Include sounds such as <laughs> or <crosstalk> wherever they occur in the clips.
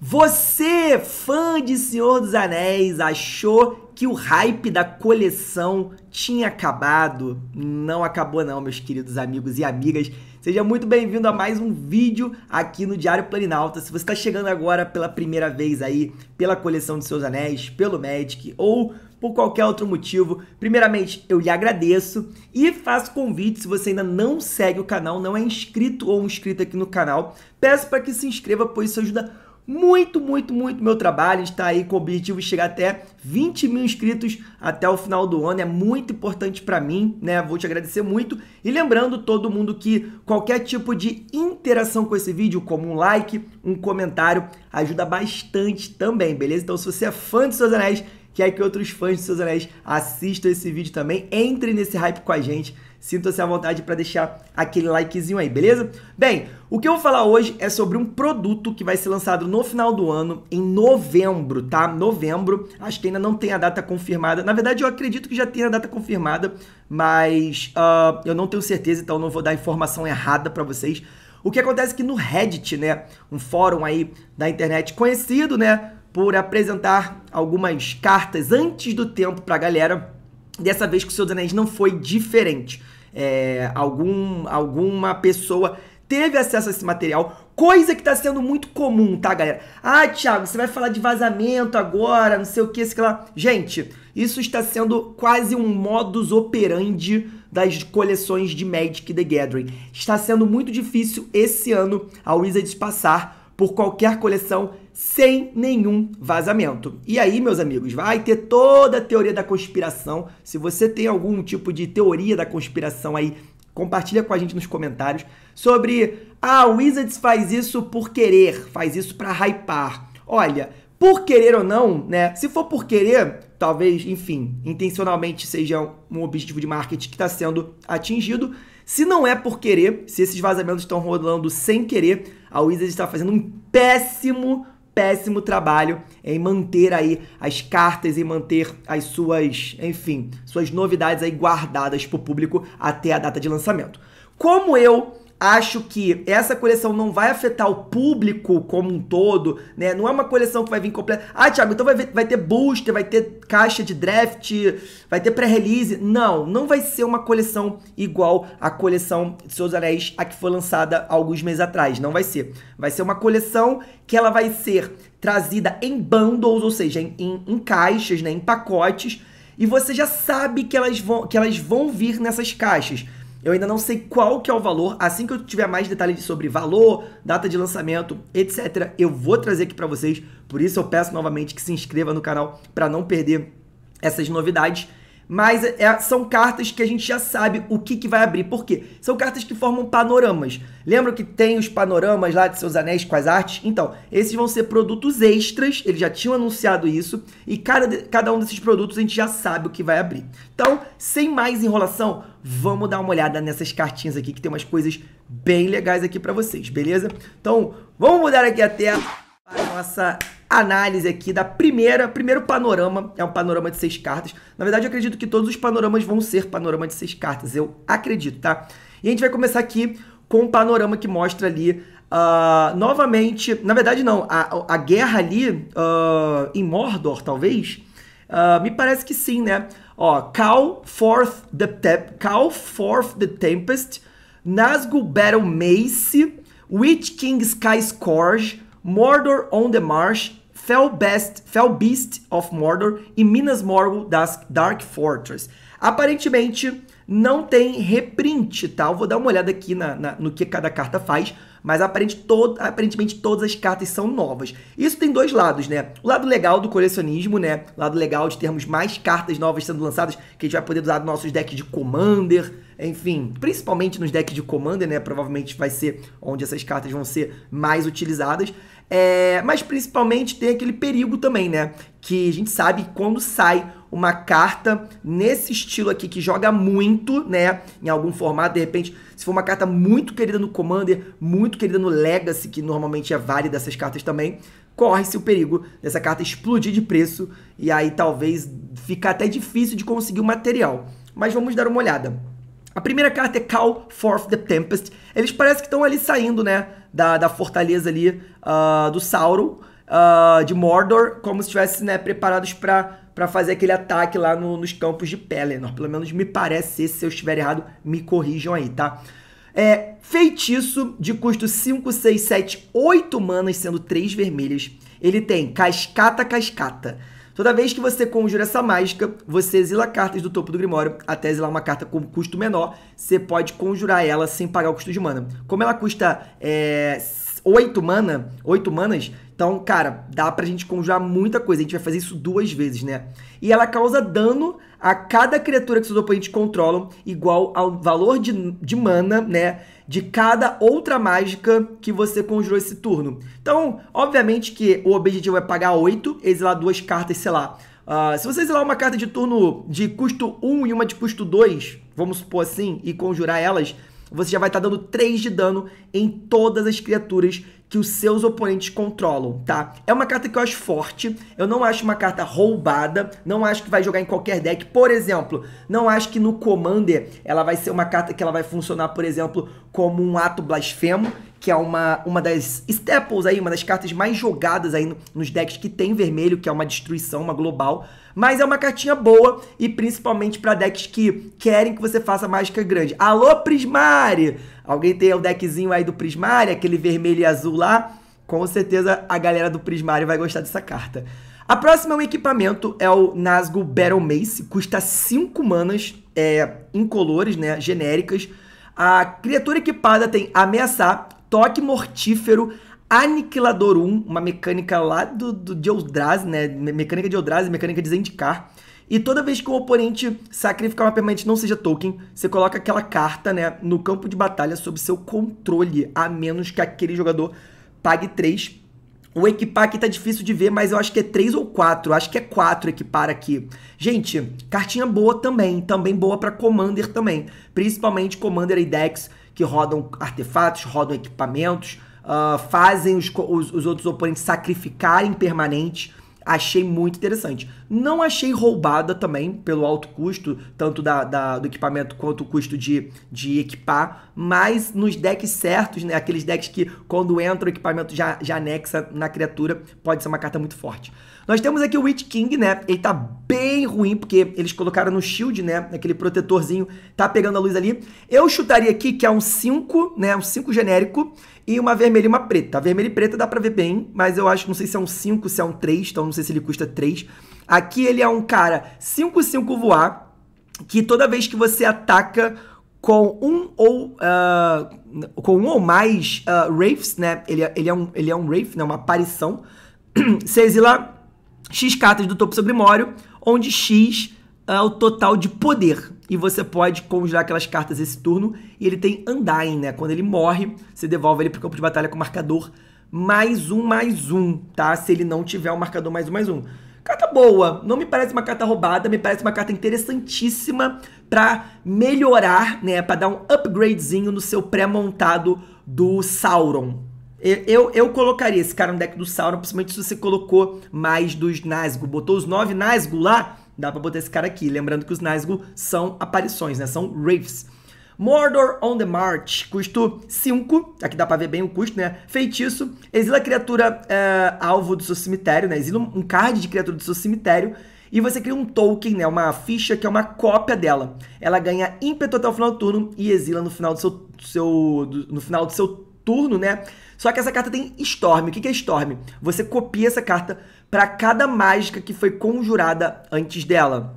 Você, fã de Senhor dos Anéis, achou que o hype da coleção tinha acabado? Não acabou não, meus queridos amigos e amigas. Seja muito bem-vindo a mais um vídeo aqui no Diário Planalto. Se você está chegando agora pela primeira vez aí pela coleção de Seus Anéis, pelo Magic ou por qualquer outro motivo, primeiramente eu lhe agradeço e faço convite se você ainda não segue o canal, não é inscrito ou inscrito aqui no canal, peço para que se inscreva, pois isso ajuda muito, muito, muito meu trabalho. A gente está aí com o objetivo de chegar até 20 mil inscritos até o final do ano. É muito importante para mim, né? Vou te agradecer muito. E lembrando todo mundo que qualquer tipo de interação com esse vídeo, como um like, um comentário, ajuda bastante também, beleza? Então, se você é fã de Seus Anéis, quer que outros fãs de seus anéis assistam esse vídeo também. Entre nesse hype com a gente. Sinta-se à vontade para deixar aquele likezinho aí, beleza? Bem, o que eu vou falar hoje é sobre um produto que vai ser lançado no final do ano, em novembro, tá? Novembro. Acho que ainda não tem a data confirmada. Na verdade, eu acredito que já tem a data confirmada, mas uh, eu não tenho certeza, então não vou dar informação errada para vocês. O que acontece é que no Reddit, né, um fórum aí da internet conhecido, né, por apresentar algumas cartas antes do tempo para a galera. Dessa vez com o Senhor dos Anéis não foi diferente. É, algum, alguma pessoa teve acesso a esse material, coisa que está sendo muito comum, tá, galera? Ah, Thiago, você vai falar de vazamento agora, não sei o que, sei lá. Gente, isso está sendo quase um modus operandi das coleções de Magic the Gathering. Está sendo muito difícil esse ano a Wizards passar por qualquer coleção sem nenhum vazamento. E aí, meus amigos, vai ter toda a teoria da conspiração. Se você tem algum tipo de teoria da conspiração aí, compartilha com a gente nos comentários sobre ah, o Wizards faz isso por querer, faz isso para hypar. Olha, por querer ou não, né? Se for por querer, talvez, enfim, intencionalmente seja um objetivo de marketing que está sendo atingido. Se não é por querer, se esses vazamentos estão rolando sem querer, a Wizards está fazendo um péssimo, péssimo trabalho em manter aí as cartas e manter as suas, enfim, suas novidades aí guardadas para o público até a data de lançamento. Como eu Acho que essa coleção não vai afetar o público como um todo, né? Não é uma coleção que vai vir completa. Ah, Thiago, então vai, vai ter booster, vai ter caixa de draft, vai ter pré-release. Não, não vai ser uma coleção igual à coleção de Seus Anéis, a que foi lançada alguns meses atrás. Não vai ser. Vai ser uma coleção que ela vai ser trazida em bundles, ou seja, em, em, em caixas, né? Em pacotes. E você já sabe que elas vão, que elas vão vir nessas caixas. Eu ainda não sei qual que é o valor. Assim que eu tiver mais detalhes sobre valor, data de lançamento, etc, eu vou trazer aqui para vocês. Por isso eu peço novamente que se inscreva no canal para não perder essas novidades mas é, são cartas que a gente já sabe o que, que vai abrir. Por quê? São cartas que formam panoramas. Lembra que tem os panoramas lá de seus anéis com as artes? Então, esses vão ser produtos extras, eles já tinham anunciado isso, e cada, cada um desses produtos a gente já sabe o que vai abrir. Então, sem mais enrolação, vamos dar uma olhada nessas cartinhas aqui, que tem umas coisas bem legais aqui para vocês, beleza? Então, vamos mudar aqui até a nossa análise aqui da primeira, primeiro panorama, é um panorama de seis cartas. Na verdade, eu acredito que todos os panoramas vão ser panorama de seis cartas, eu acredito, tá? E a gente vai começar aqui com um panorama que mostra ali Uh, novamente, na verdade não, a, a guerra ali uh, em Mordor, talvez, uh, me parece que sim, né? Ó, Call forth the, te Call forth the Tempest, Nazgûl Battle Mace, Witch King Sky Scourge, Mordor on the Marsh, Fell, Best, Fell Beast of Mordor e Minas Morgul das Dark Fortress. Aparentemente não tem reprint, tá? Eu vou dar uma olhada aqui na, na, no que cada carta faz, mas aparente to aparentemente todas as cartas são novas. Isso tem dois lados, né? O lado legal do colecionismo, né? O lado legal de termos mais cartas novas sendo lançadas, que a gente vai poder usar nos nossos decks de Commander, enfim, principalmente nos decks de Commander, né? Provavelmente vai ser onde essas cartas vão ser mais utilizadas. É, mas principalmente tem aquele perigo também, né? Que a gente sabe que quando sai uma carta nesse estilo aqui que joga muito, né? Em algum formato, de repente, se for uma carta muito querida no Commander, muito querida no Legacy, que normalmente é válida essas cartas também, corre-se o perigo dessa carta explodir de preço e aí talvez ficar até difícil de conseguir o material. Mas vamos dar uma olhada. A primeira carta é Call Forth the Tempest. Eles parecem que estão ali saindo, né? da, da fortaleza ali uh, do Sauron, uh, de Mordor, como se estivessem né, preparados para fazer aquele ataque lá no, nos campos de Pelennor. Pelo menos me parece, se eu estiver errado, me corrijam aí, tá? É, feitiço de custo 5, 6, 7, 8 manas, sendo 3 vermelhas. Ele tem cascata, cascata. Toda vez que você conjura essa mágica, você exila cartas do topo do Grimório até exilar uma carta com custo menor. Você pode conjurar ela sem pagar o custo de mana. Como ela custa é, eh, 8 mana, 8 manas, então, cara, dá pra gente conjurar muita coisa. A gente vai fazer isso duas vezes, né? E ela causa dano a cada criatura que seus oponentes controlam, igual ao valor de, de mana, né? De cada outra mágica que você conjurou esse turno. Então, obviamente que o objetivo é pagar 8, exilar duas cartas, sei lá. Uh, se você exilar uma carta de turno de custo 1 e uma de custo 2, vamos supor assim, e conjurar elas, você já vai estar tá dando 3 de dano em todas as criaturas que os seus oponentes controlam, tá? É uma carta que eu acho forte, eu não acho uma carta roubada, não acho que vai jogar em qualquer deck, por exemplo, não acho que no Commander ela vai ser uma carta que ela vai funcionar, por exemplo, como um ato blasfemo, que é uma, uma das staples aí, uma das cartas mais jogadas aí nos decks que tem vermelho, que é uma destruição, uma global. Mas é uma cartinha boa e principalmente para decks que querem que você faça mágica grande. Alô, Prismari! Alguém tem o deckzinho aí do Prismari, aquele vermelho e azul lá? Com certeza a galera do Prismari vai gostar dessa carta. A próxima é um equipamento, é o Nazgul Battle Mace, custa 5 manas, é, incolores, né, genéricas. A criatura equipada tem ameaçar, toque mortífero, aniquilador 1, uma mecânica lá do, do de Eldrazi, né? Mecânica de Eldrazi, mecânica de Zendikar. E toda vez que um oponente sacrificar uma permanente não seja token, você coloca aquela carta né, no campo de batalha sob seu controle, a menos que aquele jogador pague 3. O equipar aqui tá difícil de ver, mas eu acho que é 3 ou 4. Acho que é 4 equipar aqui. Gente, cartinha boa também. Também boa para Commander também. Principalmente Commander e Dex que rodam artefatos, rodam equipamentos, uh, fazem os, os, os, outros oponentes sacrificarem permanentes achei muito interessante. Não achei roubada também pelo alto custo, tanto da, da do equipamento quanto o custo de, de equipar, mas nos decks certos, né? Aqueles decks que quando entra o equipamento já, já anexa na criatura, pode ser uma carta muito forte. Nós temos aqui o Witch King, né? Ele tá bem ruim, porque eles colocaram no shield, né? Aquele protetorzinho, tá pegando a luz ali. Eu chutaria aqui que é um 5, né? Um 5 genérico. E uma vermelha e uma preta. A vermelha e preta dá pra ver bem, mas eu acho, não sei se é um 5, se é um 3, então não sei se ele custa 3. Aqui ele é um cara 5-5 voar, que toda vez que você ataca com um ou uh, com um ou mais uh, ah, Wraiths, né? Ele, é, ele, é um, ele é um Wraith, né? Uma aparição. <clears throat> você exila X cartas do topo sobre seu onde X ah, é o total de poder e você pode conjurar aquelas cartas esse turno. E ele tem Undying, né? Quando ele morre, você devolve ele pro campo de batalha com marcador mais um, mais um, tá? Se ele não tiver o um marcador mais um, mais um. Carta boa, não me parece uma carta roubada, me parece uma carta interessantíssima para melhorar, né? Para dar um upgradezinho no seu pré-montado do Sauron. Eu, eu, eu, colocaria esse cara no deck do Sauron, principalmente se você colocou mais dos Nazgûl. Botou os nove Nazgûl lá, Dá pra botar esse cara aqui. Lembrando que os Nazgûl são aparições, né? São wraiths. Mordor on the March, custo 5, aqui dá pra ver bem o custo, né? Feitiço, exila a criatura é, alvo do seu cemitério, né? Exila um card de criatura do seu cemitério e você cria um token, né? Uma ficha que é uma cópia dela. Ela ganha ímpeto até o final do turno e exila no final do seu, seu do, no final do seu turno, né? Só que essa carta tem Storm. O que é Storm? Você copia essa carta para cada mágica que foi conjurada antes dela.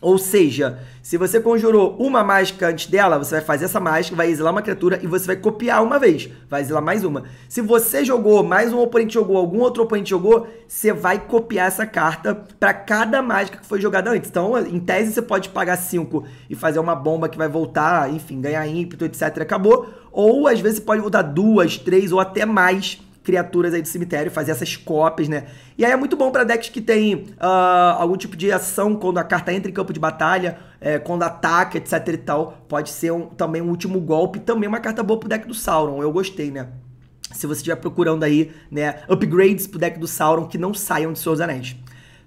Ou seja, se você conjurou uma mágica antes dela, você vai fazer essa mágica, vai exilar uma criatura e você vai copiar uma vez, vai exilar mais uma. Se você jogou, mais um oponente jogou, algum outro oponente jogou, você vai copiar essa carta para cada mágica que foi jogada antes. Então, em tese, você pode pagar 5 e fazer uma bomba que vai voltar, enfim, ganhar ímpeto, etc. Acabou. Ou às vezes você pode voltar duas, três ou até mais criaturas aí do cemitério, fazer essas cópias, né? E aí é muito bom para decks que tem uh, algum tipo de ação quando a carta entra em campo de batalha, é, quando ataca, etc e tal. Pode ser um, também um último golpe, também uma carta boa pro deck do Sauron. Eu gostei, né? Se você estiver procurando aí, né, upgrades pro deck do Sauron que não saiam de seus anéis.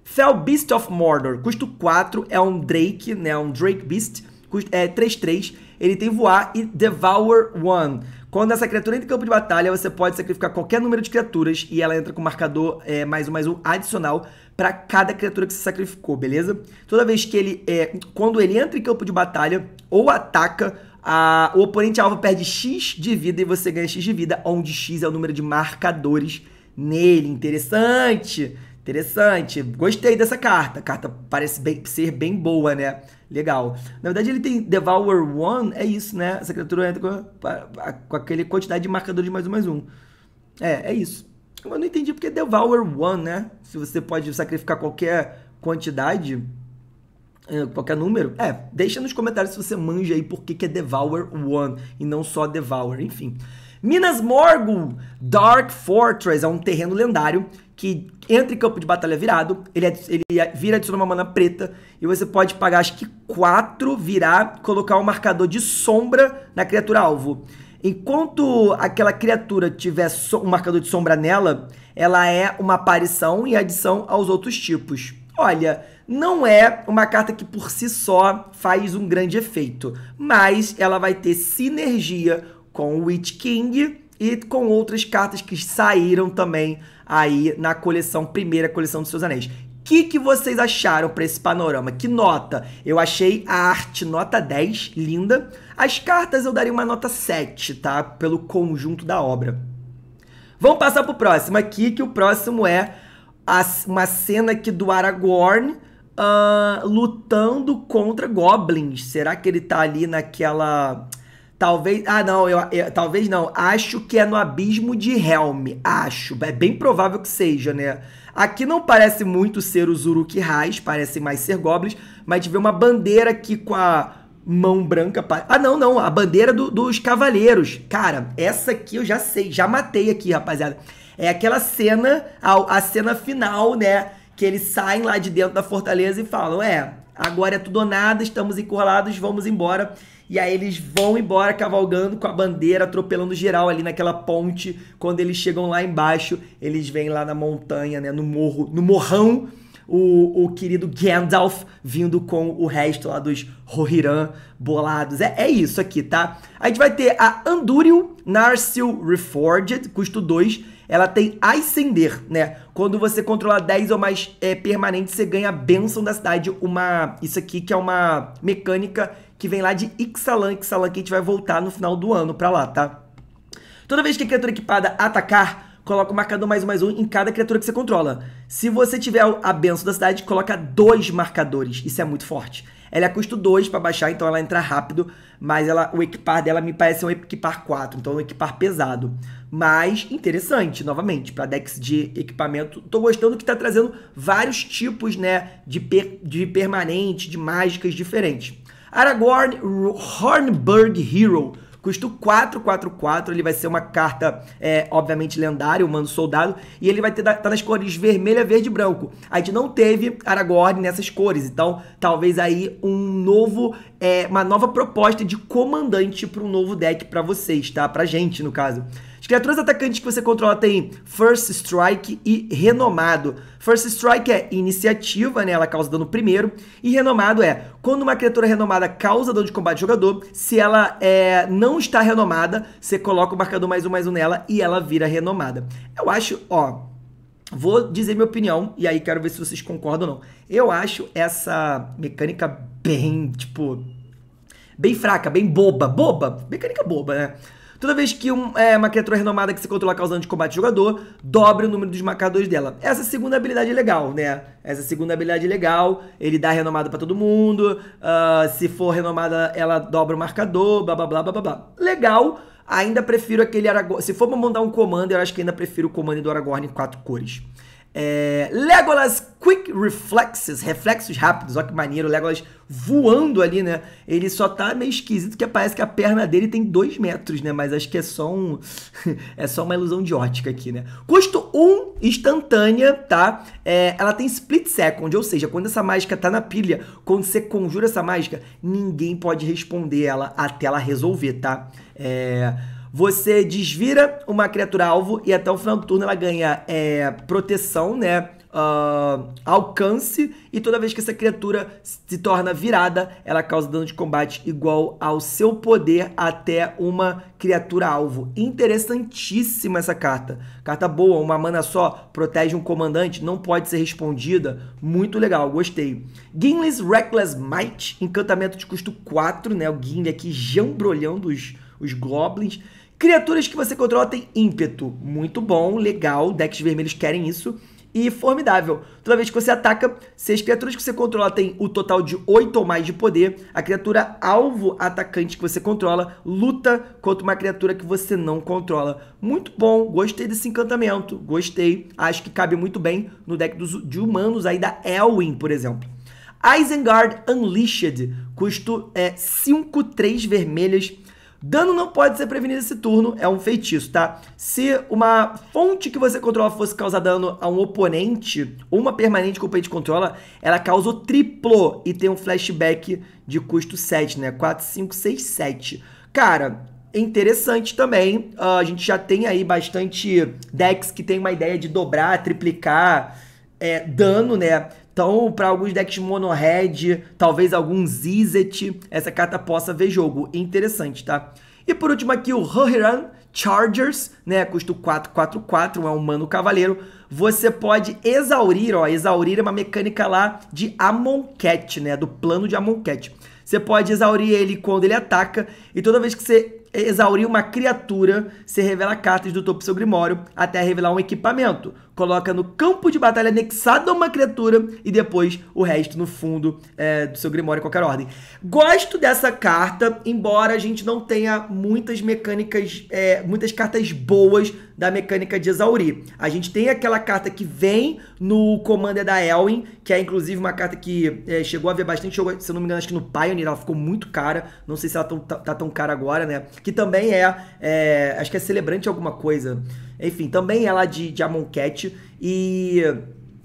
Fel Beast of Mordor, custo 4, é um Drake, né, um Drake Beast, custo, é 3-3, ele tem voar e Devour One. Quando essa criatura entra em campo de batalha, você pode sacrificar qualquer número de criaturas e ela entra com marcador é, mais um mais um adicional para cada criatura que se sacrificou, beleza? Toda vez que ele é, quando ele entra em campo de batalha ou ataca, a, o oponente alvo perde X de vida e você ganha X de vida, onde X é o número de marcadores nele. Interessante. Interessante, gostei dessa carta. A carta parece bem, ser bem boa, né? Legal. Na verdade, ele tem Devour One, é isso, né? Essa criatura entra com, com aquele quantidade de de mais um, mais um. É, é isso. Eu não entendi porque Devour One, né? Se você pode sacrificar qualquer quantidade, eh, qualquer número. É, deixa nos comentários se você manja aí por que, que é Devour One e não só Devour, enfim. Minas Morgul, Dark Fortress, é um terreno lendário que entra em campo de batalha virado, ele, ele vira adiciona uma mana preta, e você pode pagar acho que 4, virar, colocar um marcador de sombra na criatura alvo. Enquanto aquela criatura tiver so um marcador de sombra nela, ela é uma aparição em adição aos outros tipos. Olha, não é uma carta que por si só faz um grande efeito, mas ela vai ter sinergia com o Witch King e com outras cartas que saíram também aí na coleção, primeira coleção dos seus anéis. O que, que vocês acharam para esse panorama? Que nota? Eu achei a arte nota 10, linda. As cartas eu daria uma nota 7, tá? Pelo conjunto da obra. Vamos passar pro próximo aqui, que o próximo é a, uma cena aqui do Aragorn uh, lutando contra goblins. Será que ele tá ali naquela Talvez. Ah, não, eu, eu, talvez não. Acho que é no abismo de Helm. Acho. É bem provável que seja, né? Aqui não parece muito ser os Uruk-hais, parece mais ser goblins, mas tiver uma bandeira aqui com a mão branca. Ah, não, não. A bandeira do, dos cavaleiros. Cara, essa aqui eu já sei, já matei aqui, rapaziada. É aquela cena, a, a cena final, né? Que eles saem lá de dentro da fortaleza e falam: é, agora é tudo ou nada, estamos encurralados, vamos embora. E aí eles vão embora cavalgando com a bandeira, atropelando geral ali naquela ponte. Quando eles chegam lá embaixo, eles vêm lá na montanha, né, no morro, no morrão, o, o querido Gandalf vindo com o resto lá dos Rohirrim bolados. É, é isso aqui, tá? A gente vai ter a Anduril Narsil Reforged, custo 2 ela tem ascender, né? Quando você controlar 10 ou mais é, permanentes, você ganha a Benção da cidade. Uma. Isso aqui que é uma mecânica que vem lá de Ixalan, Ixalan, que a gente vai voltar no final do ano pra lá, tá? Toda vez que a criatura equipada atacar, coloca o marcador mais um mais um em cada criatura que você controla. Se você tiver a benção da cidade, coloca dois marcadores. Isso é muito forte. Ela é custo 2 para baixar, então ela entra rápido, mas ela, o equipar dela me parece um equipar 4, então é um equipar pesado. Mas interessante, novamente, para decks de equipamento. Tô gostando que tá trazendo vários tipos, né, de, per, de permanente, de mágicas diferentes. Aragorn Hornburg Hero Custo 444, ele vai ser uma carta, é, obviamente, lendária, o Mano Soldado, e ele vai ter, tá nas cores vermelha, verde e branco. A gente não teve Aragorn nessas cores, então talvez aí um novo, é, uma nova proposta de comandante para um novo deck para vocês, tá? Pra gente, no caso. Criaturas atacantes que você controla tem First Strike e Renomado. First Strike é iniciativa, né? Ela causa dano primeiro. E Renomado é quando uma criatura renomada causa dano de combate jogador, se ela é, não está renomada, você coloca o marcador mais um mais um nela e ela vira renomada. Eu acho, ó, Vou dizer minha opinião e aí quero ver se vocês concordam ou não. Eu acho essa mecânica bem, tipo, bem fraca, bem boba, boba, mecânica boba, né? Toda vez que um, é, uma criatura renomada que se controla causando de combate jogador, dobra o número dos marcadores dela. Essa segunda habilidade é legal, né? Essa segunda habilidade é legal, ele dá renomada para todo mundo, uh, se for renomada ela dobra o marcador, blá blá blá blá blá. Legal, ainda prefiro aquele Aragorn. Se for pra mandar um comando, eu acho que ainda prefiro o comando do Aragorn em quatro cores. É, Legolas Quick Reflexes, reflexos rápidos, olha que maneiro, o Legolas voando ali, né? Ele só tá meio esquisito, que parece que a perna dele tem dois metros, né? Mas acho que é só um. <laughs> é só uma ilusão de ótica aqui, né? Custo 1 um, instantânea, tá? É, ela tem split second, ou seja, quando essa mágica tá na pilha, quando você conjura essa mágica, ninguém pode responder ela até ela resolver, tá? É. Você desvira uma criatura alvo e até o final do turno ela ganha é, proteção, né? Uh, alcance e toda vez que essa criatura se torna virada, ela causa dano de combate igual ao seu poder até uma criatura alvo. Interessantíssima essa carta. Carta boa, uma mana só, protege um comandante, não pode ser respondida. Muito legal, gostei. Gimli's Reckless Might, encantamento de custo 4, né? O Gimli aqui jambrolhando dos os goblins. Criaturas que você controla têm ímpeto. Muito bom, legal. Decks vermelhos querem isso. E formidável. Toda vez que você ataca, se as criaturas que você controla têm o total de 8 ou mais de poder, a criatura alvo atacante que você controla luta contra uma criatura que você não controla. Muito bom, gostei desse encantamento, gostei. Acho que cabe muito bem no deck dos, de humanos aí da Elwin, por exemplo. Isengard Unleashed, custo é 5, 3 vermelhas, Dano não pode ser prevenido esse turno, é um feitiço, tá? Se uma fonte que você controla fosse causar dano a um oponente, ou uma permanente que o oponente controla, ela causa o triplo e tem um flashback de custo 7, né? 4, 5, 6, 7. Cara, é interessante também. Uh, a gente já tem aí bastante decks que tem uma ideia de dobrar, triplicar é, dano, né? Então, para alguns decks mono red, talvez alguns Zizet, essa carta possa ver jogo. Interessante, tá? E por último aqui o Rohiran Chargers, né? Custo 444, é um mano cavaleiro. Você pode exaurir, ó, exaurir é uma mecânica lá de Amonkhet, né? Do plano de Amonkhet. Você pode exaurir ele quando ele ataca e toda vez que você exaurir uma criatura, você revela cartas do topo do seu grimório até revelar um equipamento coloca no campo de batalha anexado a uma criatura e depois o resto no fundo é, do seu Grimório em qualquer ordem. Gosto dessa carta, embora a gente não tenha muitas mecânicas, é, muitas cartas boas da mecânica de exaurir. A gente tem aquela carta que vem no Commander da Elwin, que é inclusive uma carta que é, chegou a ver bastante, jogo se eu não me engano, acho que no Pioneer ela ficou muito cara, não sei se ela tá, tá, tá tão cara agora, né? Que também é, é acho que é celebrante alguma coisa. Enfim, também ela é de, de Amonkhet e...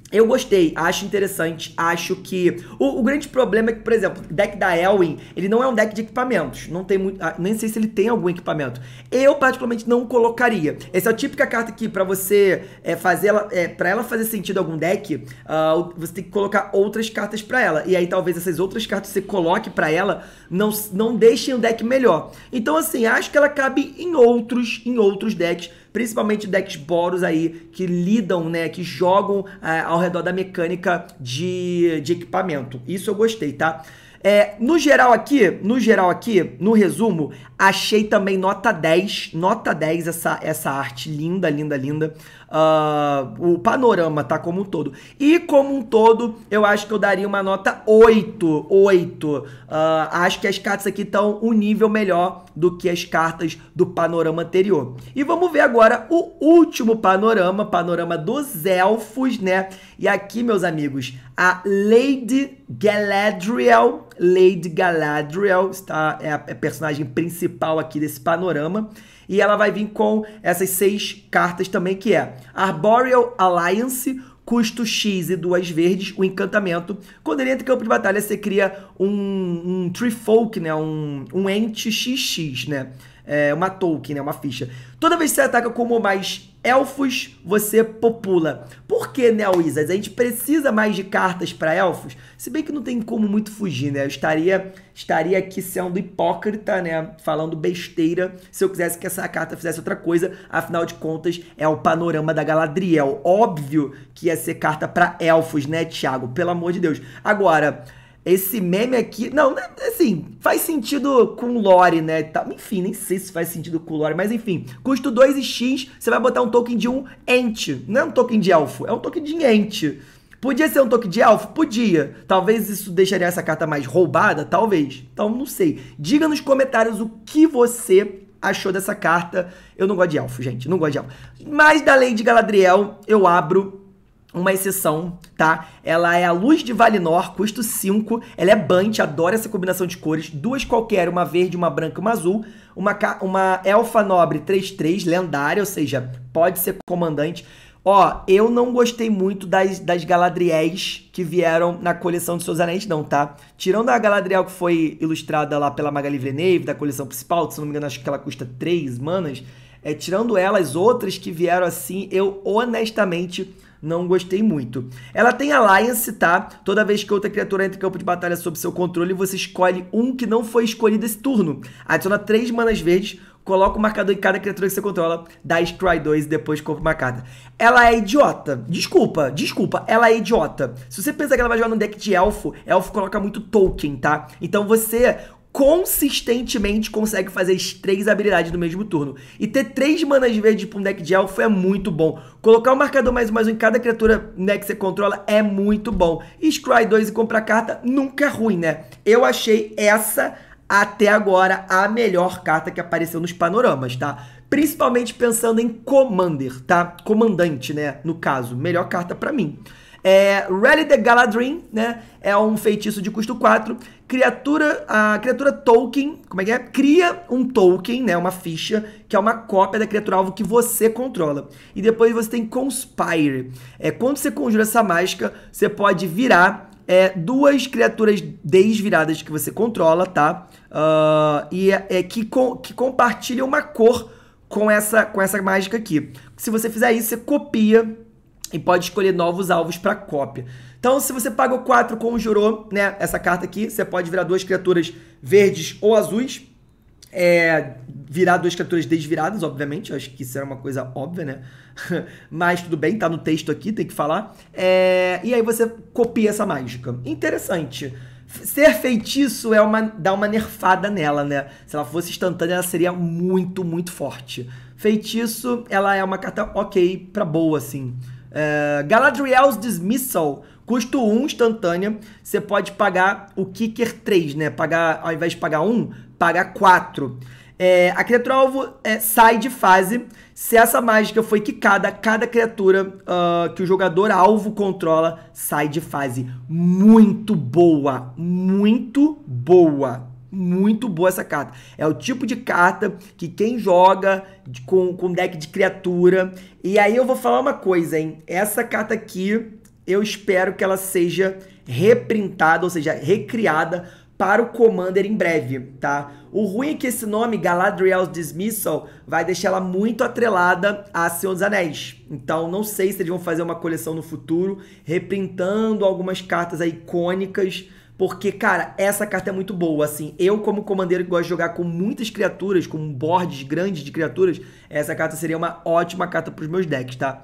Eu gostei, acho interessante, acho que... O, o, grande problema é que, por exemplo, o deck da Elwin, ele não é um deck de equipamentos. Não tem muito... Ah, nem sei se ele tem algum equipamento. Eu, particularmente, não colocaria. Essa é a típica carta que, para você é, fazer ela... É, ela fazer sentido algum deck, uh, você tem que colocar outras cartas para ela. E aí, talvez, essas outras cartas que você coloque para ela não, não deixem o deck melhor. Então, assim, acho que ela cabe em outros, em outros decks principalmente decks Boros aí, que lidam, né, que jogam é, ao redor da mecânica de, de equipamento. Isso eu gostei, tá? É, no geral aqui, no geral aqui, no resumo, achei também nota 10, nota 10 essa, essa arte linda, linda, linda uh, o panorama, tá? Como um todo. E como um todo, eu acho que eu daria uma nota 8. 8. Uh, acho que as cartas aqui estão um nível melhor do que as cartas do panorama anterior. E vamos ver agora o último panorama, panorama dos elfos, né? E aqui, meus amigos, a Lady Galadriel, Lady Galadriel está, é a é personagem principal aqui desse panorama. E ela vai vir com essas seis cartas também, que é Arboreal Alliance, custo X e duas verdes, o encantamento. Quando ele entra em campo de batalha, você cria um, um Tree Folk, né? Um, um ente XX, né? É uma Tolkien né? Uma ficha. Toda vez que você ataca com ou mais elfos você popula. Por que, né, Wizards? A gente precisa mais de cartas para elfos? Se bem que não tem como muito fugir, né? Eu estaria, estaria aqui sendo hipócrita, né? Falando besteira se eu quisesse que essa carta fizesse outra coisa. Afinal de contas, é o panorama da Galadriel. Óbvio que ia ser carta para elfos, né, Thiago? Pelo amor de Deus. Agora, esse meme aqui. Não, né, assim, faz sentido com lore, né? Tá, enfim, nem sei se faz sentido com lore, mas enfim. Custo 2 e X, você vai botar um token de um ente. Não é um token de elfo, é um token de ente. Podia ser um token de elfo? Podia. Talvez isso deixaria essa carta mais roubada? Talvez. Então, não sei. Diga nos comentários o que você achou dessa carta. Eu não gosto de elfo, gente. Não gosto de elfo. Mas da lei de Galadriel, eu abro uma exceção, tá? Ela é a luz de Valinor, custo 5. Ela é Bunt, adoro essa combinação de cores. Duas qualquer, uma verde, uma branca, uma azul. Uma, uma elfa nobre 3-3, lendária, ou seja, pode ser comandante. Ó, eu não gostei muito das, das Galadriéis que vieram na coleção de seus anéis, não, tá? Tirando a Galadriel que foi ilustrada lá pela Magali Villeneuve, da coleção principal, se não me engano, acho que ela custa 3 manas. É, tirando elas, outras que vieram assim, eu honestamente não gostei muito. Ela tem Alliance, tá? Toda vez que outra criatura entra em campo de batalha sob seu controle, você escolhe um que não foi escolhido esse turno. Adiciona três manas verdes, coloca o marcador em cada criatura que você controla, dá scry 2 e depois compra uma carta. Ela é idiota. Desculpa, desculpa, ela é idiota. Se você pensa que ela vai jogar no deck de elfo, elfo coloca muito token, tá? Então você consistentemente consegue fazer as três habilidades no mesmo turno. E ter três manas verdes para um deck de elfo é muito bom. Colocar o um marcador mais um mais um em cada criatura né, que você controla é muito bom. E scry 2 e comprar carta nunca é ruim, né? Eu achei essa até agora a melhor carta que apareceu nos panoramas, tá? Principalmente pensando em Commander, tá? Comandante, né? No caso, melhor carta para mim. É, Rally the Galadrim, né? É um feitiço de custo 4 criatura, a criatura token, como é que é? Cria um token, né, uma ficha, que é uma cópia da criatura alvo que você controla. E depois você tem Conspire. É, quando você conjura essa mágica, você pode virar é, duas criaturas desviradas que você controla, tá? Uh, e é, é que, com, que compartilham uma cor com essa, com essa mágica aqui. Se você fizer isso, você copia e pode escolher novos alvos para cópia. Então, se você pagou 4, conjurou, né? Essa carta aqui, você pode virar duas criaturas verdes ou azuis. É, virar duas criaturas desviradas, obviamente. acho que isso era uma coisa óbvia, né? <laughs> Mas tudo bem, tá no texto aqui, tem que falar. É, e aí você copia essa mágica. Interessante. Ser feitiço é uma, dá uma nerfada nela, né? Se ela fosse instantânea, ela seria muito, muito forte. Feitiço, ela é uma carta ok pra boa, assim. É, Galadriel's Dismissal Custo 1 um, instantânea, você pode pagar o Kicker 3, né? Pagar, ao invés de pagar 1, um, pagar 4. É, a criatura-alvo é, sai de fase se essa mágica foi quicada, cada criatura uh, que o jogador alvo controla sai de fase. Muito boa, muito boa, muito boa essa carta. É o tipo de carta que quem joga de, com, com deck de criatura. E aí eu vou falar uma coisa, hein? Essa carta aqui eu espero que ela seja reprintada, ou seja, recriada para o Commander em breve, tá? O ruim é que esse nome, Galadriel's Dismissal, vai deixar ela muito atrelada a Senhor dos Anéis. Então, não sei se eles vão fazer uma coleção no futuro, reprintando algumas cartas icônicas, porque, cara, essa carta é muito boa, assim. Eu, como comandeiro que gosto de jogar com muitas criaturas, com boards grandes de criaturas, essa carta seria uma ótima carta para os meus decks, tá?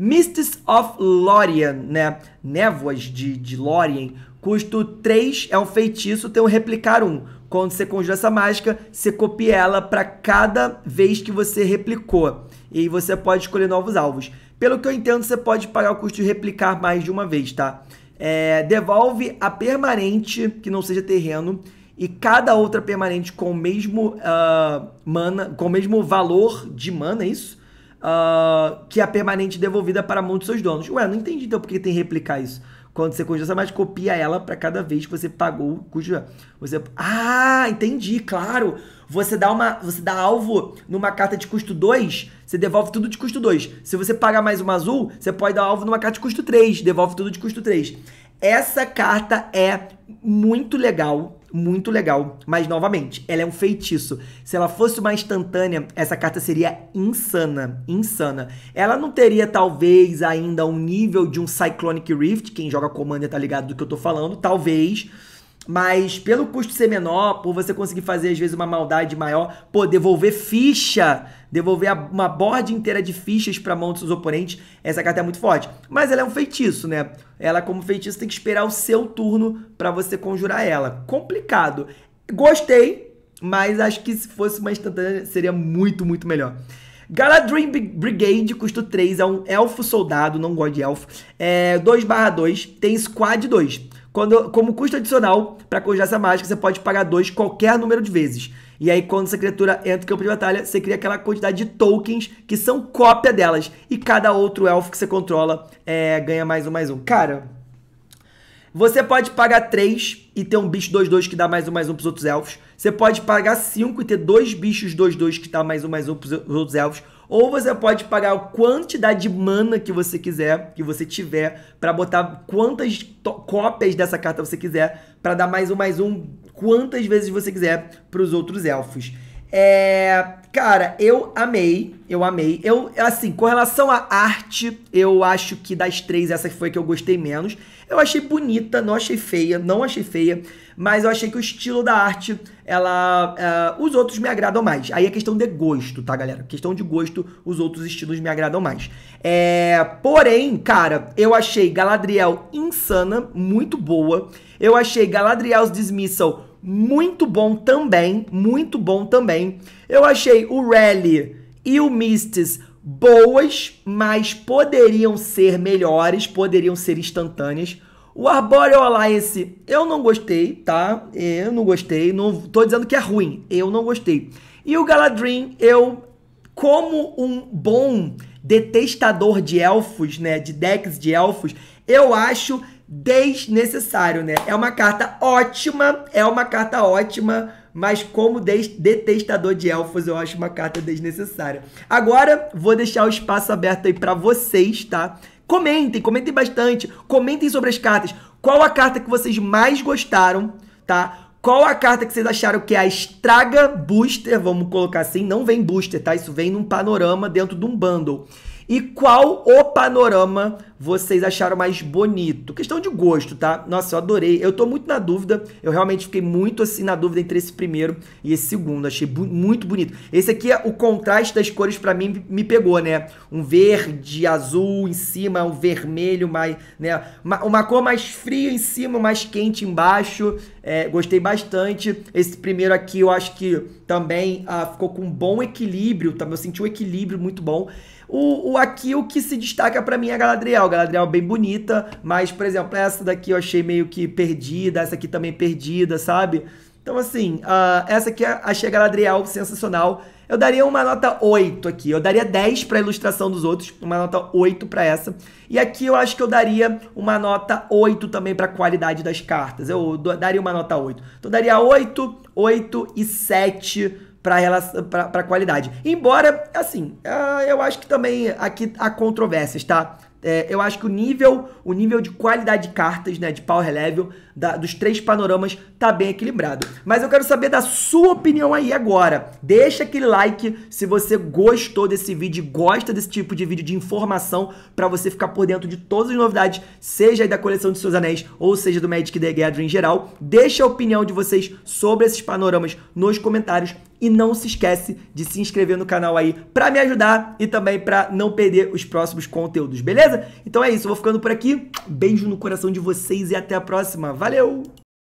Mists of Lorien, né? Névoas de, de Lorien. Custo 3 é um feitiço, tem um replicar 1. Quando você conjura essa mágica, você copia ela para cada vez que você replicou. E você pode escolher novos alvos. Pelo que eu entendo, você pode pagar o custo de replicar mais de uma vez, tá? É, devolve a permanente, que não seja terreno, e cada outra permanente com o mesmo uh, mana, com o mesmo valor de mana, é isso? uh, que é permanente devolvida para a mão de seus donos. Ué, não entendi então por que tem que replicar isso. Quando você congela, mas copia ela para cada vez que você pagou cujo você Ah, entendi, claro. Você dá uma, você dá alvo numa carta de custo 2, você devolve tudo de custo 2. Se você pagar mais uma azul, você pode dar alvo numa carta de custo 3, devolve tudo de custo 3. Essa carta é muito legal, muito legal. Mas, novamente, ela é um feitiço. Se ela fosse uma instantânea, essa carta seria insana. Insana. Ela não teria, talvez, ainda um nível de um Cyclonic Rift. Quem joga Commander tá ligado do que eu tô falando. Talvez. Mas pelo custo ser menor, por você conseguir fazer às vezes uma maldade maior, pô, devolver ficha, devolver uma board inteira de fichas para mão dos seus oponentes, essa carta é muito forte. Mas ela é um feitiço, né? Ela como feitiço tem que esperar o seu turno para você conjurar ela. Complicado. Gostei, mas acho que se fosse uma instantânea seria muito, muito melhor. Galadrim Brigade, custo 3, é um elfo soldado, não gosto de elfo. É 2 2, tem squad 2. Quando, como custo adicional, para conjurar essa mágica, você pode pagar 2 qualquer número de vezes. E aí, quando essa criatura entra no campo de batalha, você cria aquela quantidade de tokens que são cópia delas. E cada outro elfo que você controla é, ganha mais um, mais um. Cara, você pode pagar 3 e ter um bicho 2-2 que dá mais um, mais um pros outros elfos. Você pode pagar 5 e ter dois bichos 2-2 que dá mais um, mais um pros outros elfos ou você pode pagar a quantidade de mana que você quiser, que você tiver, para botar quantas cópias dessa carta você quiser, para dar mais um, mais um, quantas vezes você quiser para os outros elfos. É, cara, eu amei, eu amei. Eu, assim, com relação à arte, eu acho que das três, essa foi a que eu gostei menos. Eu achei bonita, não achei feia, não achei feia, mas eu achei que o estilo da arte, ela. Uh, os outros me agradam mais. Aí é questão de gosto, tá, galera? Questão de gosto, os outros estilos me agradam mais. É, porém, cara, eu achei Galadriel insana, muito boa. Eu achei Galadriel's Dismissal muito bom também, muito bom também. Eu achei o Rally e o Mists boas, mas poderiam ser melhores, poderiam ser instantâneas. O Arboreal Alliance eu não gostei, tá? Eu não gostei, não tô dizendo que é ruim, eu não gostei. E o Galadrim, eu, como um bom detestador de elfos, né, de decks de elfos, eu acho desnecessário, né? É uma carta ótima, é uma carta ótima, mas como detestador de elfos, eu acho uma carta desnecessária. Agora, vou deixar o espaço aberto aí para vocês, tá? Comentem, comentem bastante, comentem sobre as cartas. Qual a carta que vocês mais gostaram, tá? Qual a carta que vocês acharam que é a estraga booster, vamos colocar assim, não vem booster, tá? Isso vem num panorama dentro de um bundle. E qual o panorama vocês acharam mais bonito? Questão de gosto, tá? Nossa, eu adorei. Eu tô muito na dúvida. Eu realmente fiquei muito assim na dúvida entre esse primeiro e esse segundo. Achei bu muito bonito. Esse aqui, é o contraste das cores para mim me pegou, né? Um verde, azul em cima, um vermelho mais, né? Uma, uma cor mais fria em cima, mais quente embaixo. É, gostei bastante. Esse primeiro aqui, eu acho que também ah, ficou com um bom equilíbrio. Tá? Eu senti um equilíbrio muito bom. O, o aqui, o que se destaca para mim é a Galadriel. Galadriel é bem bonita, mas, por exemplo, essa daqui eu achei meio que perdida, essa aqui também perdida, sabe? Então, assim, uh, essa aqui achei a Galadriel sensacional. Eu daria uma nota 8 aqui. Eu daria 10 para a ilustração dos outros, uma nota 8 para essa. E aqui eu acho que eu daria uma nota 8 também para a qualidade das cartas. Eu daria uma nota 8. Então, eu daria 8, 8 e 7 para a qualidade. Embora, assim, ah, eu acho que também aqui há controvérsias, tá? É, eu acho que o nível, o nível de qualidade de cartas, né, de power level da, dos três panoramas tá bem equilibrado. Mas eu quero saber da sua opinião aí agora. Deixa aquele like se você gostou desse vídeo, gosta desse tipo de vídeo de informação para você ficar por dentro de todas as novidades, seja da coleção de seus anéis ou seja do Magic the Gathering em geral. Deixa a opinião de vocês sobre esses panoramas nos comentários e não se esquece de se inscrever no canal aí para me ajudar e também para não perder os próximos conteúdos, beleza? Então é isso, eu vou ficando por aqui. Beijo no coração de vocês e até a próxima. Valeu!